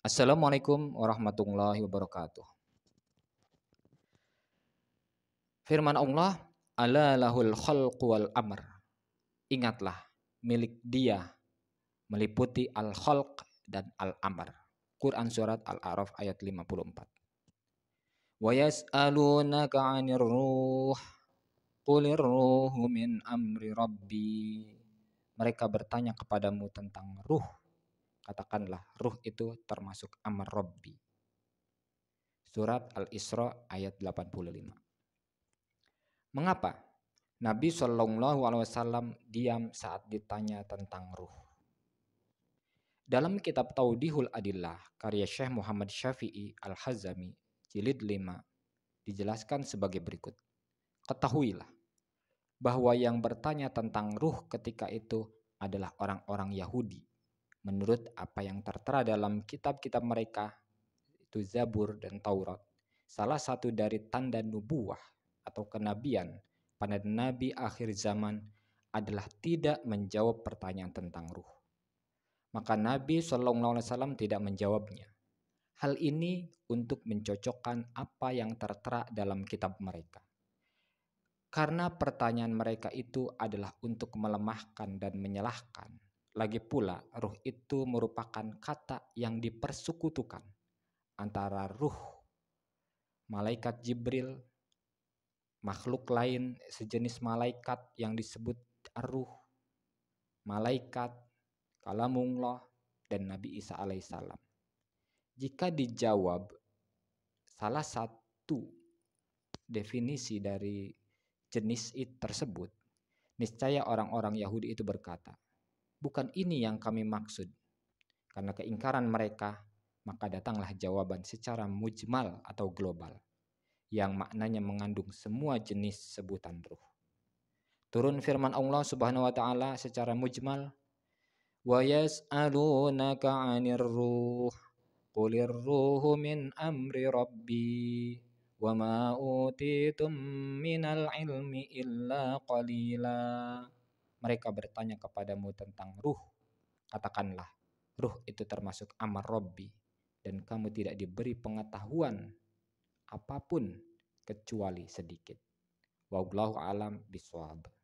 Assalamualaikum warahmatullahi wabarakatuh. Firman Allah, "Ala lahul khalq wal amr." Ingatlah, milik Dia meliputi al-khalq dan al-amr. Quran surat Al-A'raf ayat 54. Wa yas'alunaka 'anir ruh. Qulir ruhu min amri rabbi. Mereka bertanya kepadamu tentang ruh Katakanlah ruh itu termasuk amar robbi. Surat Al-Isra ayat 85. Mengapa Nabi Shallallahu Alaihi Wasallam diam saat ditanya tentang ruh? Dalam kitab Taudihul Adillah karya Syekh Muhammad Syafi'i Al-Hazami jilid 5 dijelaskan sebagai berikut. Ketahuilah bahwa yang bertanya tentang ruh ketika itu adalah orang-orang Yahudi menurut apa yang tertera dalam kitab-kitab mereka, itu Zabur dan Taurat. Salah satu dari tanda nubuah atau kenabian pada nabi akhir zaman adalah tidak menjawab pertanyaan tentang ruh. Maka Nabi Shallallahu Alaihi Wasallam tidak menjawabnya. Hal ini untuk mencocokkan apa yang tertera dalam kitab mereka. Karena pertanyaan mereka itu adalah untuk melemahkan dan menyalahkan lagi pula, ruh itu merupakan kata yang dipersukutukan antara ruh, malaikat Jibril, makhluk lain sejenis malaikat yang disebut ruh, malaikat, kalamullah, dan Nabi Isa alaihissalam. Jika dijawab salah satu definisi dari jenis itu tersebut, niscaya orang-orang Yahudi itu berkata, Bukan ini yang kami maksud. Karena keingkaran mereka, maka datanglah jawaban secara mujmal atau global, yang maknanya mengandung semua jenis sebutan ruh. Turun firman Allah Subhanahu wa taala secara mujmal, "Wa yas'alunaka 'anir ruh, qulir ruhu min amri rabbi." وما أوتيتم من ilmi illa qalila mereka bertanya kepadamu tentang ruh, katakanlah, ruh itu termasuk amar Robbi, dan kamu tidak diberi pengetahuan apapun kecuali sedikit. Wallahu alam biswab.